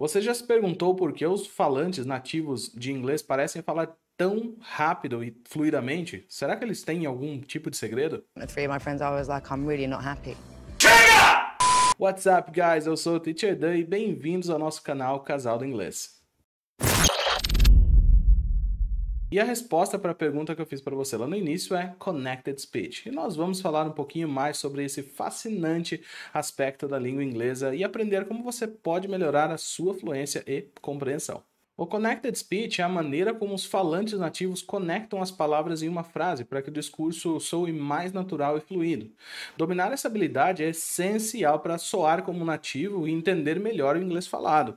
Você já se perguntou por que os falantes nativos de inglês parecem falar tão rápido e fluidamente? Será que eles têm algum tipo de segredo? What's up, guys? Eu sou o Teacher Dan e bem-vindos ao nosso canal Casal do Inglês. E a resposta para a pergunta que eu fiz para você lá no início é Connected Speech. E nós vamos falar um pouquinho mais sobre esse fascinante aspecto da língua inglesa e aprender como você pode melhorar a sua fluência e compreensão. O Connected Speech é a maneira como os falantes nativos conectam as palavras em uma frase para que o discurso soe mais natural e fluido. Dominar essa habilidade é essencial para soar como nativo e entender melhor o inglês falado.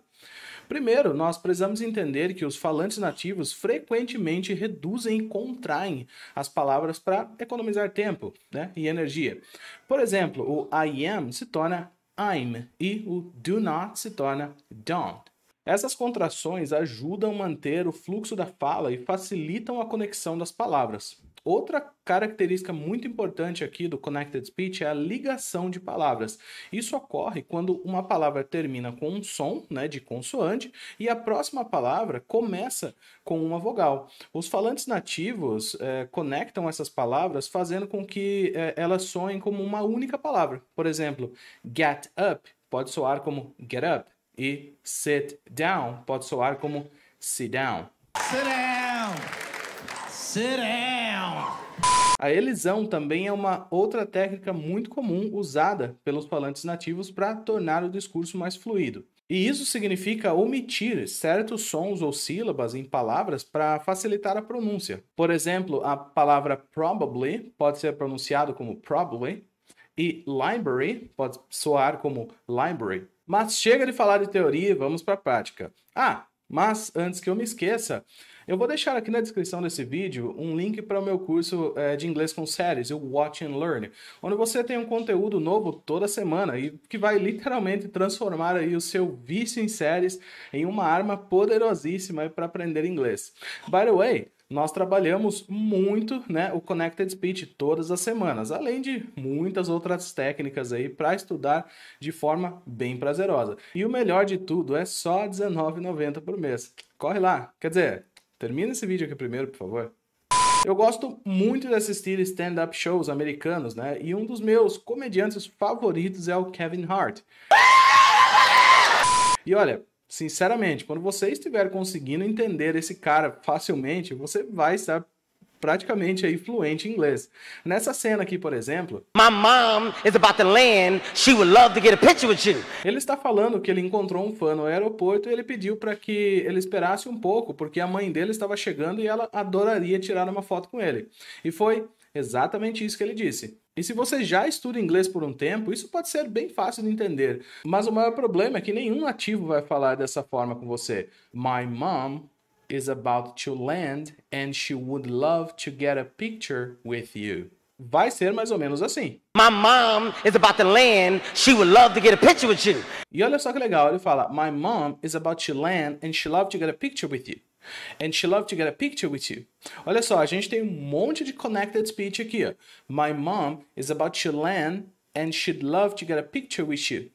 Primeiro, nós precisamos entender que os falantes nativos frequentemente reduzem e contraem as palavras para economizar tempo né, e energia. Por exemplo, o I am se torna I'm e o do not se torna don't. Essas contrações ajudam a manter o fluxo da fala e facilitam a conexão das palavras. Outra característica muito importante aqui do Connected Speech é a ligação de palavras. Isso ocorre quando uma palavra termina com um som né, de consoante e a próxima palavra começa com uma vogal. Os falantes nativos é, conectam essas palavras fazendo com que é, elas soem como uma única palavra. Por exemplo, get up pode soar como get up e sit down pode soar como sit down. Sit down! Sit down! A elisão também é uma outra técnica muito comum usada pelos falantes nativos para tornar o discurso mais fluido. E isso significa omitir certos sons ou sílabas em palavras para facilitar a pronúncia. Por exemplo, a palavra probably pode ser pronunciado como probably e library pode soar como library. Mas chega de falar de teoria, vamos para a prática. Ah, mas antes que eu me esqueça, eu vou deixar aqui na descrição desse vídeo um link para o meu curso é, de inglês com séries, o Watch and Learn, onde você tem um conteúdo novo toda semana e que vai literalmente transformar aí o seu vício em séries em uma arma poderosíssima para aprender inglês. By the way, nós trabalhamos muito né, o Connected Speech todas as semanas, além de muitas outras técnicas aí para estudar de forma bem prazerosa. E o melhor de tudo é só R$19,90 por mês. Corre lá, quer dizer, Termina esse vídeo aqui primeiro, por favor. Eu gosto muito de assistir stand-up shows americanos, né? E um dos meus comediantes favoritos é o Kevin Hart. E olha, sinceramente, quando você estiver conseguindo entender esse cara facilmente, você vai estar praticamente aí fluente em inglês. Nessa cena aqui, por exemplo, My mom is about to land. She would love to get a picture with you. Ele está falando que ele encontrou um fã no aeroporto e ele pediu para que ele esperasse um pouco, porque a mãe dele estava chegando e ela adoraria tirar uma foto com ele. E foi exatamente isso que ele disse. E se você já estuda inglês por um tempo, isso pode ser bem fácil de entender. Mas o maior problema é que nenhum nativo vai falar dessa forma com você. My mom is about to land and she would love to get a picture with you. Vai ser mais ou menos assim. My mom is about to land, she would love to get a picture with you. E olha só que legal, ele fala: My mom is about to land and she love to get a picture with you. And she loved to get a picture with you. Olha só, a gente tem um monte de connected speech aqui. Ó. My mom is about to land and she'd love to get a picture with you.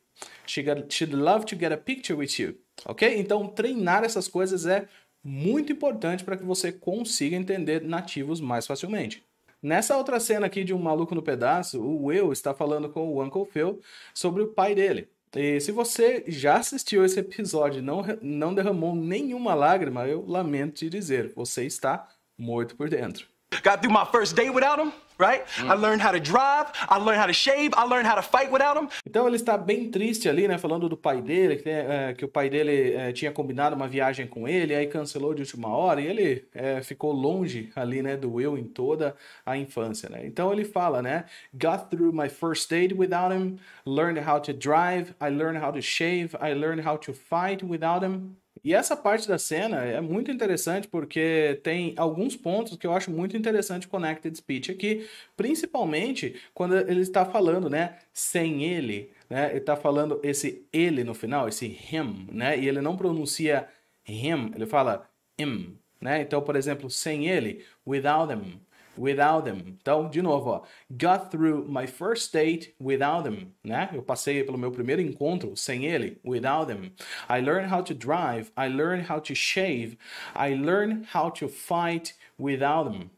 She got, she'd love to get a picture with you. Ok? Então, treinar essas coisas é muito importante para que você consiga entender nativos mais facilmente. Nessa outra cena aqui de Um Maluco no Pedaço, o Will está falando com o Uncle Phil sobre o pai dele. E se você já assistiu esse episódio e não, não derramou nenhuma lágrima, eu lamento te dizer, você está morto por dentro. Got through my first date without him. Right? I learned how to drive, I learned how to shave, I learned how to fight without him. Então ele está bem triste ali, né? Falando do pai dele, que, é, é, que o pai dele é, tinha combinado uma viagem com ele, aí cancelou de última hora e ele é, ficou longe ali, né? Do eu em toda a infância, né? Então ele fala, né? Got through my first date without him, learned how to drive, I learned how to shave, I learned how to fight without him. E essa parte da cena é muito interessante porque tem alguns pontos que eu acho muito interessante Connected Speech aqui, principalmente quando ele está falando, né, sem ele, né, ele está falando esse ele no final, esse him, né, e ele não pronuncia him, ele fala him, né, então, por exemplo, sem ele, without him, without them. Então, de novo, ó, got through my first date without them, né? Eu passei pelo meu primeiro encontro sem ele, without them. I learned how to drive, I learned how to shave, I learned how to fight without them.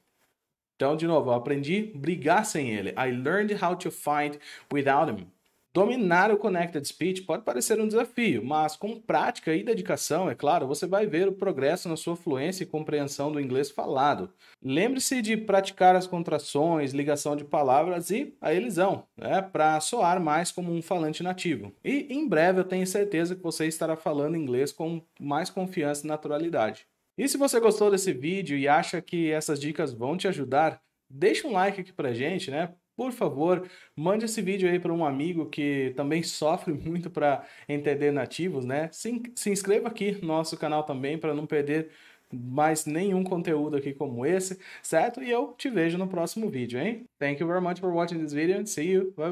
Então, de novo, eu aprendi brigar sem ele. I learned how to fight without him. Dominar o Connected Speech pode parecer um desafio, mas com prática e dedicação, é claro, você vai ver o progresso na sua fluência e compreensão do inglês falado. Lembre-se de praticar as contrações, ligação de palavras e a elisão, né, para soar mais como um falante nativo. E em breve eu tenho certeza que você estará falando inglês com mais confiança e naturalidade. E se você gostou desse vídeo e acha que essas dicas vão te ajudar, deixa um like aqui pra gente, né? por favor, mande esse vídeo aí para um amigo que também sofre muito para entender nativos, né? Se, se inscreva aqui no nosso canal também para não perder mais nenhum conteúdo aqui como esse, certo? E eu te vejo no próximo vídeo, hein? Thank you very much for watching this video. See you. Bye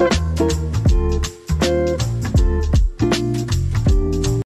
bye.